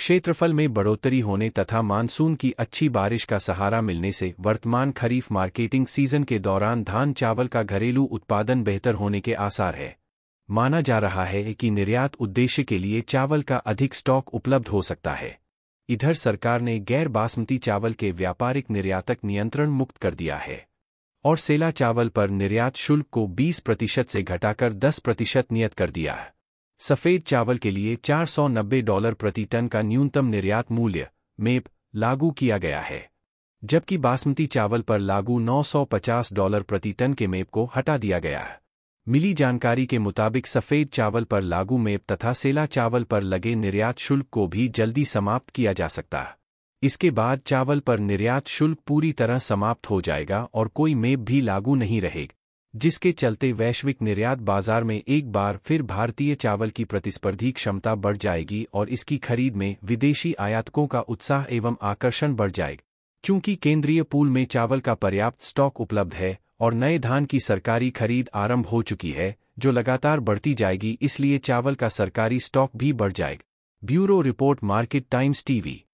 क्षेत्रफल में बढ़ोतरी होने तथा मानसून की अच्छी बारिश का सहारा मिलने से वर्तमान खरीफ मार्केटिंग सीजन के दौरान धान चावल का घरेलू उत्पादन बेहतर होने के आसार है माना जा रहा है कि निर्यात उद्देश्य के लिए चावल का अधिक स्टॉक उपलब्ध हो सकता है इधर सरकार ने गैर बासमती चावल के व्यापारिक निर्यातक नियंत्रण मुक्त कर दिया है और सेला चावल पर निर्यात शुल्क को 20 प्रतिशत से घटाकर 10 प्रतिशत नियत कर दिया है सफ़ेद चावल के लिए 490 डॉलर प्रति टन का न्यूनतम निर्यात मूल्य मेप लागू किया गया है जबकि बासमती चावल पर लागू 950 डॉलर प्रति टन के मेप को हटा दिया गया है मिली जानकारी के मुताबिक सफ़ेद चावल पर लागू मेप तथा सेला चावल पर लगे निर्यात शुल्क को भी जल्दी समाप्त किया जा सकता है इसके बाद चावल पर निर्यात शुल्क पूरी तरह समाप्त हो जाएगा और कोई मेप भी लागू नहीं रहेगा जिसके चलते वैश्विक निर्यात बाजार में एक बार फिर भारतीय चावल की प्रतिस्पर्धी क्षमता बढ़ जाएगी और इसकी खरीद में विदेशी आयातकों का उत्साह एवं आकर्षण बढ़ जाएगा चूंकि केंद्रीय पूल में चावल का पर्याप्त स्टॉक उपलब्ध है और नए धान की सरकारी खरीद आरंभ हो चुकी है जो लगातार बढ़ती जाएगी इसलिए चावल का सरकारी स्टॉक भी बढ़ जाएगा bureau report Market Times TV